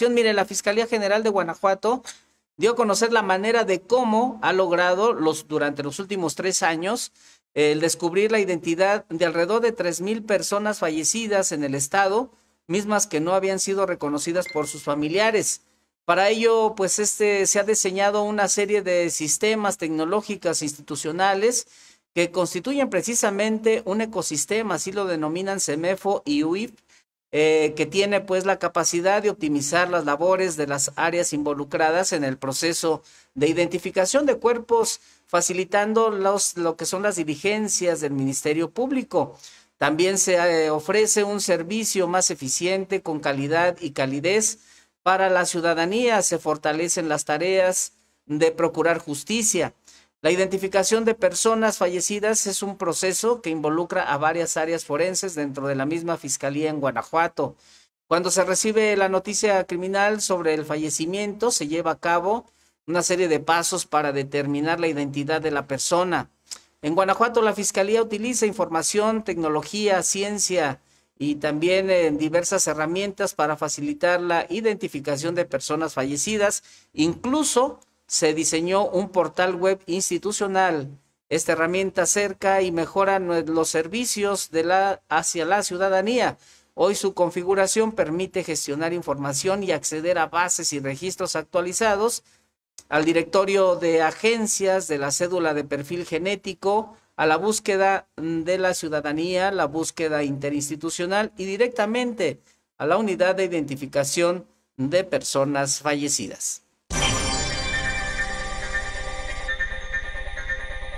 Mire, la Fiscalía General de Guanajuato dio a conocer la manera de cómo ha logrado los, durante los últimos tres años el descubrir la identidad de alrededor de 3.000 personas fallecidas en el estado, mismas que no habían sido reconocidas por sus familiares. Para ello, pues este se ha diseñado una serie de sistemas tecnológicos institucionales que constituyen precisamente un ecosistema, así lo denominan CEMEFO y UIP, eh, que tiene pues la capacidad de optimizar las labores de las áreas involucradas en el proceso de identificación de cuerpos, facilitando lo que son las diligencias del Ministerio Público. También se eh, ofrece un servicio más eficiente, con calidad y calidez para la ciudadanía. Se fortalecen las tareas de procurar justicia la identificación de personas fallecidas es un proceso que involucra a varias áreas forenses dentro de la misma Fiscalía en Guanajuato. Cuando se recibe la noticia criminal sobre el fallecimiento, se lleva a cabo una serie de pasos para determinar la identidad de la persona. En Guanajuato, la Fiscalía utiliza información, tecnología, ciencia y también eh, diversas herramientas para facilitar la identificación de personas fallecidas, incluso se diseñó un portal web institucional. Esta herramienta acerca y mejora los servicios hacia la ciudadanía. Hoy su configuración permite gestionar información y acceder a bases y registros actualizados, al directorio de agencias, de la cédula de perfil genético, a la búsqueda mm, de la ciudadanía, la búsqueda interinstitucional y directamente a la unidad de identificación de personas fallecidas.